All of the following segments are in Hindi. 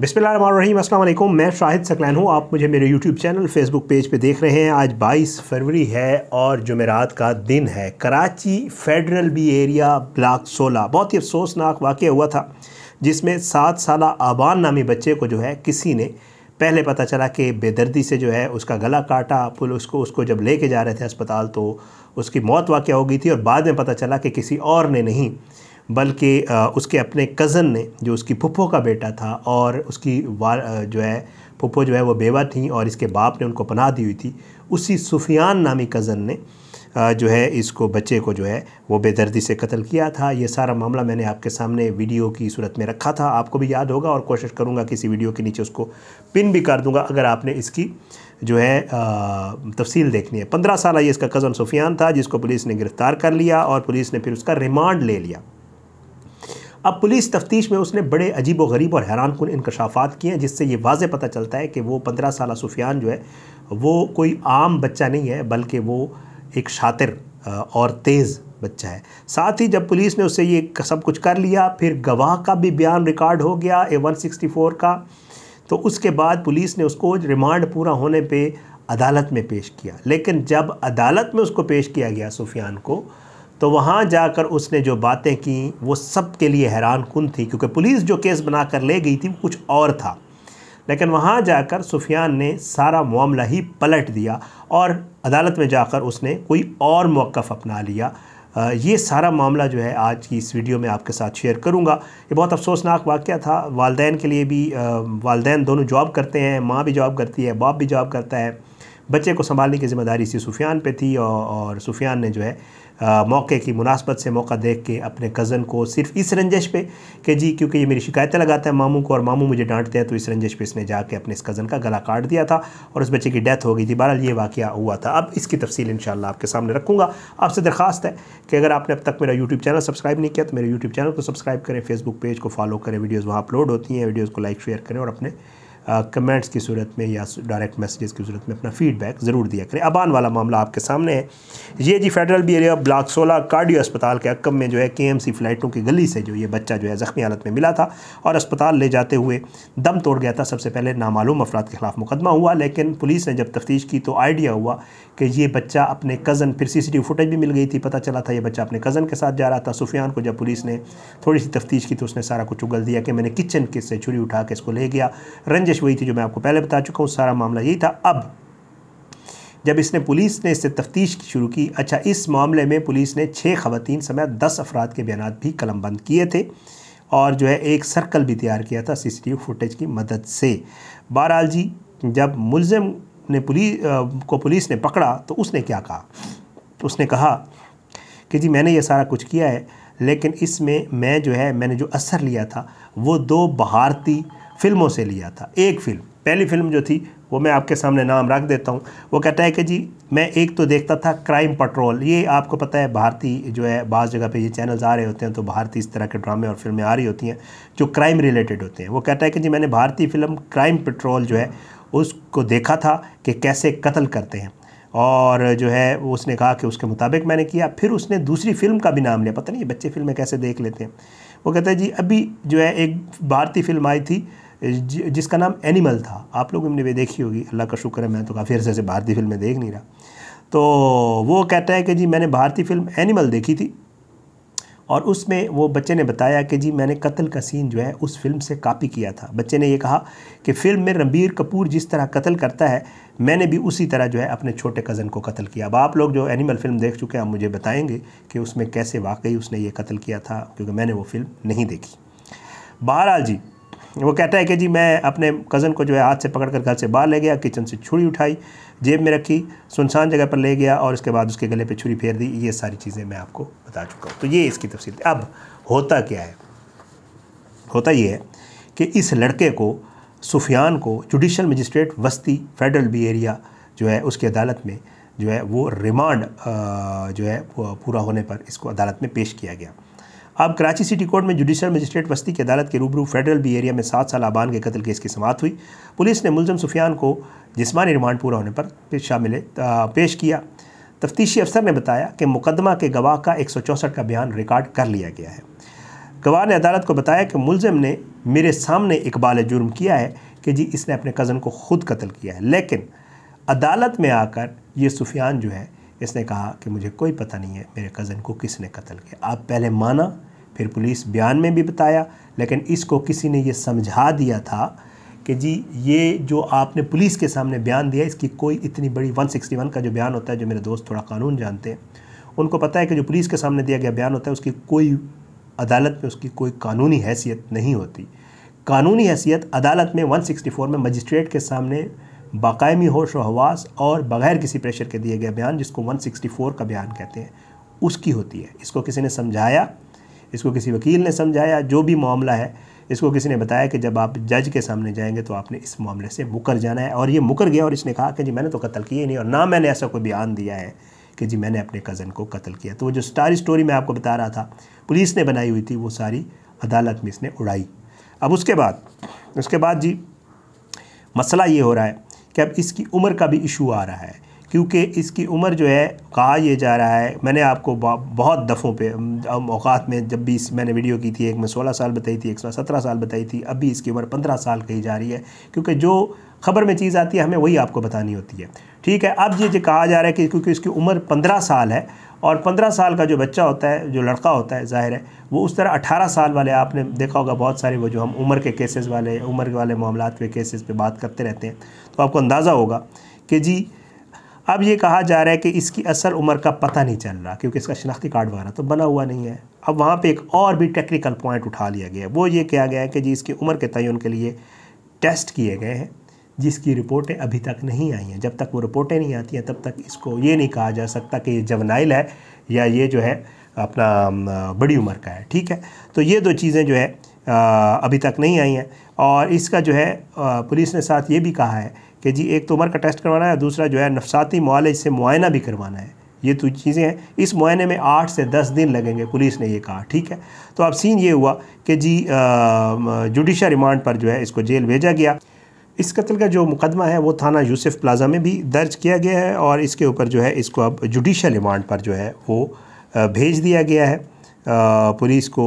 बिस्मिल्लाम अस्सलाम मैं शाहिद सकलैन हूँ आप मुझे मेरे यूट्यूब चैनल फेसबुक पेज पे देख रहे हैं आज 22 फरवरी है और जुमेरात का दिन है Karachi federal B area block 16 बहुत ही अफसोसनाक वाक़ हुआ था जिसमें सात साल आबान नामी बच्चे को जो है किसी ने पहले पता चला कि बेदर्दी से जो है उसका गला काटा पुल उसको उसको जब लेके जा रहे थे अस्पताल तो उसकी मौत वाक़ हो गई थी और बाद में पता चला कि किसी और ने नहीं बल्कि उसके अपने कज़न ने जो उसकी पुप्पो का बेटा था और उसकी जो है पुप्पो जो है वो बेवा थी और इसके बाप ने उनको पनाह दी हुई थी उसी सुफियान नामी कज़न ने जो है इसको बच्चे को जो है वो बेदर्दी से कत्ल किया था ये सारा मामला मैंने आपके सामने वीडियो की सूरत में रखा था आपको भी याद होगा और कोशिश करूँगा किसी वीडियो के नीचे उसको पिन भी कर दूँगा अगर आपने इसकी जो है तफसील देखनी है पंद्रह साल ये इसका कज़न सुफियान था जिसको पुलिस ने गिरफ़्तार कर लिया और पुलिस ने फिर उसका रिमांड ले लिया अब पुलिस तफ्तीश में उसने बड़े अजीब व गरीब और हैरान कन इनकशाफात किए हैं जिससे ये वाज पता चलता है कि वो पंद्रह साल सूफियान जो है वो कोई आम बच्चा नहीं है बल्कि वो एक शातिर और तेज़ बच्चा है साथ ही जब पुलिस ने उससे ये सब कुछ कर लिया फिर गवाह का भी बयान रिकॉर्ड हो गया ए 164 का तो उसके बाद पुलिस ने उसको रिमांड पूरा होने पे अदालत में पेश किया लेकिन जब अदालत में उसको पेश किया गया सुफियान को तो वहाँ जाकर उसने जो बातें की वो सब के लिए हैरान कन थी क्योंकि पुलिस जो केस बना कर ले गई थी वो कुछ और था लेकिन वहाँ जाकर सुफियान ने सारा मामला ही पलट दिया और अदालत में जाकर उसने कोई और मौक़ अपना लिया ये सारा मामला जो है आज की इस वीडियो में आपके साथ शेयर करूँगा ये बहुत अफसोसनाक वाक़ था वालदेन के लिए भी वालदेन दोनों जॉब करते हैं माँ भी जॉब करती है बाप भी जॉब करता है बच्चे को संभालने की जिम्मेदारी इसी सुफियान पे थी और, और सुफियान ने जो है आ, मौके की मुनासबत से मौका देख के अपने कज़न को सिर्फ इस रंजश पे कि जी क्योंकि ये मेरी शिकायतें लगाता है मामू को और मामू मुझे डांटते हैं तो इस रंजश पे इसने जाके अपने इस कज़न का गला काट दिया था और उस बच्चे की डेथ हो गई थी बहरहाल ये वाक़ हुआ था अब इसकी तफसील इन आपके सामने रखूँगा आपसे दरख्वास्त है कि अगर आपने अब तक मेरा यूट्यूब चैनल सब्सक्राइब नहीं किया तो मेरे यूट्यूब चैनल को सब्सक्राइब करें फेसबुक पेज को फॉलो करें वीडियोज़ वहाँ अपलोड होती हैं वीडियोज़ को लाइक शेयर करें और अपने कमेंट्स की सूरत में या डायरेक्ट मैसेजेस की सूरत में अपना फीडबैक ज़रूर दिया करें अबान वाला मामला आपके सामने है ये जी फेडरल बी एरिया ब्लाक सोलह कार्डियो अस्पताल के अक्कम में जो है के एम सी फ्लाइटों की गली से जो ये बच्चा जो है ज़ख्मी हालत में मिला था और अस्पताल ले जाते हुए दम तोड़ गया था सबसे पहले नामालूम अफराद के खिलाफ मुकदमा हुआ लेकिन पुलिस ने जब तफ्तीश की तो आइडिया हुआ कि ये बच्चा अपने कज़न फिर सी फुटेज भी मिल गई थी पता चला था ये बच्चा अपने कज़न के साथ जा रहा था सुफियान को जब पुलिस ने थोड़ी सी तफ्तीश की तो उसने सारा कुछ उगल दिया कि मैंने किचन किस से छुरी उठा के इसको ले गया रंजिश साजिश वही थी जो मैं आपको पहले बता चुका हूँ सारा मामला यही था अब जब इसने पुलिस ने इससे तफ्तीश शुरू की अच्छा इस मामले में पुलिस ने छः खवतिन समेत दस अफराद के बयान भी कलमबंद किए थे और जो है एक सर्कल भी तैयार किया था सीसीटीवी फुटेज की मदद से बहरहाल जी जब मुलम ने पुलिस को पुलिस ने पकड़ा तो उसने क्या कहा उसने कहा कि जी मैंने ये सारा कुछ किया है लेकिन इसमें मैं जो है मैंने जो असर लिया था वो दो बहारती फिल्मों से लिया था एक फिल्म पहली फिल्म जो थी वो मैं आपके सामने नाम रख देता हूँ वो कहता है कि जी मैं एक तो देखता था क्राइम पेट्रोल ये आपको पता है भारतीय जो है बाज़ जगह पे ये चैनल्स आ रहे होते हैं तो भारतीय इस तरह के ड्रामे और फिल्में आ रही होती हैं जो क्राइम रिलेटेड होते हैं वो कहता है कि जी मैंने भारतीय फिल्म क्राइम पेट्रोल जो है उसको देखा था कि कैसे कत्ल करते हैं और जो है उसने कहा कि उसके मुताबिक मैंने किया फिर उसने दूसरी फिल्म का भी नाम लिया पता नहीं ये बच्चे फिल्में कैसे देख लेते हैं वो कहता है जी अभी जो है एक भारतीय फिल्म आई थी जिसका नाम एनिमल था आप लोगों ने भी देखी होगी अल्लाह का शुक्र है मैं तो काफ़ी अर्से से भारतीय फिल्में देख नहीं रहा तो वो कहता है कि जी मैंने भारतीय फिल्म एनिमल देखी थी और उसमें वो बच्चे ने बताया कि जी मैंने कत्ल का सीन जो है उस फिल्म से कापी किया था बच्चे ने ये कहा कि फिल्म में रणबीर कपूर जिस तरह कत्ल करता है मैंने भी उसी तरह जो है अपने छोटे कज़न को कत्ल किया अब आप लोग जो एनिमल फिल्म देख चुके हैं आप मुझे बताएंगे कि उसमें कैसे वाकई उसने ये कत्ल किया था क्योंकि मैंने वो फिल्म नहीं देखी बहरहाल जी वो कहता है कि जी मैं अपने कज़न को जो है हाथ से पकड़ कर घर से बाहर ले गया किचन से छुरी उठाई जेब में रखी सुनसान जगह पर ले गया और उसके बाद उसके गले पे छुरी फेर दी ये सारी चीज़ें मैं आपको बता चुका हूँ तो ये इसकी तफसील अब होता क्या है होता ये है कि इस लड़के को सुफियान को जुडिशल मजिस्ट्रेट वस्ती फेडरल बी एरिया जो है उसकी अदालत में जो है वो रिमांड जो है पूरा होने पर इसको अदालत में पेश किया गया अब कराची सिटी कोर्ट में जुडिशल मजिस्ट्रेट बस्ती की अदालत के रूबरू फेडरल बी एरिया में सात साल आबान के कत्ल केस की समात हुई पुलिस ने मुलम सुफियान को जिसमानी रिमांड पूरा होने पर पेश शामिल पेश किया तफ्तीशी अफसर ने बताया कि मुकदमा के गवाह का एक का बयान रिकॉर्ड कर लिया गया है गवाह ने अदालत को बताया कि मुलम ने मेरे सामने इकबाल जुर्म किया है कि जी इसने अपने कज़न को ख़ुद कत्ल किया है लेकिन अदालत में आकर ये सुफियान जो है इसने कहा कि मुझे कोई पता नहीं है मेरे कज़न को किसने कत्ल किया आप पहले माना फिर पुलिस बयान में भी बताया लेकिन इसको किसी ने ये समझा दिया था कि जी ये जो आपने पुलिस के सामने बयान दिया इसकी कोई इतनी बड़ी 161 का जो बयान होता है जो मेरे दोस्त थोड़ा कानून जानते हैं उनको पता है कि जो पुलिस के सामने दिया गया बयान होता है उसकी कोई अदालत में उसकी कोई कानूनी हैसियत नहीं होती कानूनी हैसियत अदालत में 164 में मजिस्ट्रेट के सामने बाकायमी होश व हवास और बगैर किसी प्रेशर के दिए गए बयान जिसको 164 का बयान कहते हैं उसकी होती है इसको किसी ने समझाया इसको किसी वकील ने समझाया जो भी मामला है इसको किसी ने बताया कि जब आप जज के सामने जाएंगे तो आपने इस मामले से मुकर जाना है और ये मुकर गया और इसने कहा कि जी मैंने तो कत्ल किया ही नहीं और ना मैंने ऐसा कोई बयान दिया है कि जी मैंने अपने कज़न को कत्ल किया तो वो जो सारी स्टोरी मैं आपको बता रहा था पुलिस ने बनाई हुई थी वो सारी अदालत में इसने उड़ाई अब उसके बाद उसके बाद जी मसला ये हो रहा है कि अब इसकी उम्र का भी इशू आ रहा है क्योंकि इसकी उम्र जो है कहा यह जा रहा है मैंने आपको बहुत दफ़ों पे अवकात में जब भी इस मैंने वीडियो की थी एक में सोलह साल बताई थी एक सौ सत्रह साल बताई थी अब भी इसकी उम्र पंद्रह साल कही जा रही है क्योंकि जो खबर में चीज़ आती है हमें वही आपको बतानी होती है ठीक है अब ये जो कहा जा रहा है कि क्योंकि इसकी उम्र पंद्रह साल है और पंद्रह साल का जो बच्चा होता है जो लड़का होता है ज़ाहिर है वो उस तरह अठारह साल वाले आपने देखा होगा बहुत सारे वो जो हम उम्र के केसेस वाले उम्र वाले मामला के केसेस पे बात करते रहते हैं तो आपको अंदाज़ा होगा कि जी अब ये कहा जा रहा है कि इसकी असल उम्र का पता नहीं चल रहा क्योंकि इसका शनाख्ती कार्ड वगैरह तो बना हुआ नहीं है अब वहाँ पे एक और भी टेक्निकल पॉइंट उठा लिया गया वो ये किया गया है कि जी इसकी उम्र के तयन के लिए टेस्ट किए गए हैं जिसकी रिपोर्टें अभी तक नहीं आई हैं जब तक वो रिपोर्टें नहीं आती हैं तब तक इसको ये नहीं कहा जा सकता कि ये जवनाइल है या ये जो है अपना बड़ी उम्र का है ठीक है तो ये दो चीज़ें जो है अभी तक नहीं आई हैं और इसका जो है पुलिस ने साथ ये भी कहा है कि जी एक तो उम्र का टेस्ट करवाना है दूसरा जो है नफसाती मुआले से मुआयना भी करवाना है ये तो चीज़ें हैं इस मुआयने में आठ से दस दिन लगेंगे पुलिस ने ये कहा ठीक है तो अब सीन ये हुआ कि जी जुडिशल रिमांड पर जो है इसको जेल भेजा गया इस कत्ल का जो मुकदमा है वो थाना यूसुफ प्लाजा में भी दर्ज किया गया है और इसके ऊपर जो है इसको अब जुडिशल रिमांड पर जो है वो भेज दिया गया है पुलिस को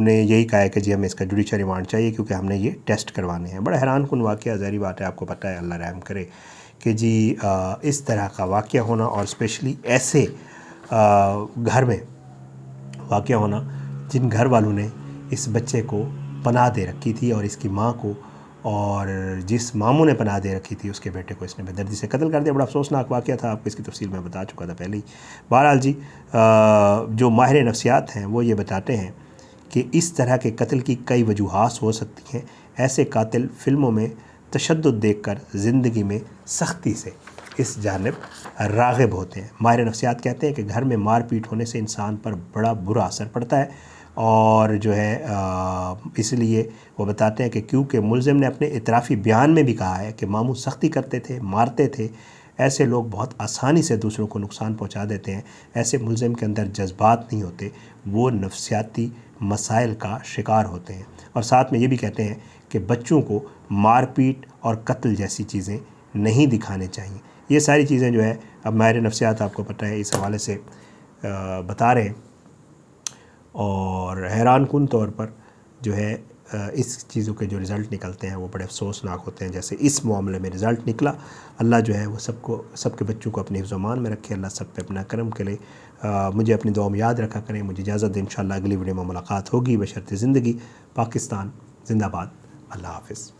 ने यही कहा है कि जी हमें इसका जुडिशल रिमांड चाहिए क्योंकि हमने ये टेस्ट करवाने हैं बड़ा हैरान कन वाक़ जहरी बात है आपको पता है अल्लाह रहम करे कि जी इस तरह का वाक़ होना और स्पेशली ऐसे घर में वाक़ होना जिन घर वालों ने इस बच्चे को पनाह दे रखी थी और इसकी माँ को और जिस मामू ने पनाह दे रखी थी उसके बेटे को इसने बेदर्दी से कत्ल कर दिया बड़ा अफसोसनाक वाक़ था आपको इसकी तफसील मैं बता चुका था पहले ही बहरहाल जी जो माहिर नफसियात हैं वो ये बताते हैं कि इस तरह के कत्ल की कई वजूहत हो सकती हैं ऐसे कातिल फ़िल्मों में तशद देख कर ज़िंदगी में सख्ती से इस जानब रागब होते हैं माहिर नफसियात कहते हैं कि घर में मारपीट होने से इंसान पर बड़ा बुरा असर पड़ता है और जो है इसलिए वो बताते हैं कि क्योंकि मुलम ने अपने इतराफ़ी बयान में भी कहा है कि मामू सख्ती करते थे मारते थे ऐसे लोग बहुत आसानी से दूसरों को नुकसान पहुंचा देते हैं ऐसे मुलजिम के अंदर जज्बात नहीं होते वो नफसियाती मसाइल का शिकार होते हैं और साथ में ये भी कहते हैं कि बच्चों को मारपीट और कत्ल जैसी चीज़ें नहीं दिखाने चाहिए ये सारी चीज़ें जो है अब मायर नफसियात आपको पता है इस हवाले से बता रहे हैं और हैरान कन तौर पर जो है इस चीज़ों के जो रिज़ल्ट निकलते हैं वो बड़े अफसोसनाक होते हैं जैसे इस मामले में रिज़ल्ट निकला अल्लाह जो है वो सबको सबके बच्चों को अपने हिफ्जमान में रखे अल्लाह सब पे अपना करम के लिए आ, मुझे अपनी दुआ में याद रखा करें मुझे इजाज़त दें इन अगली वीडियो में मुलाकात होगी बशरत ज़िंदगी पाकिस्तान जिंदाबाद अल्लाह हाफिज़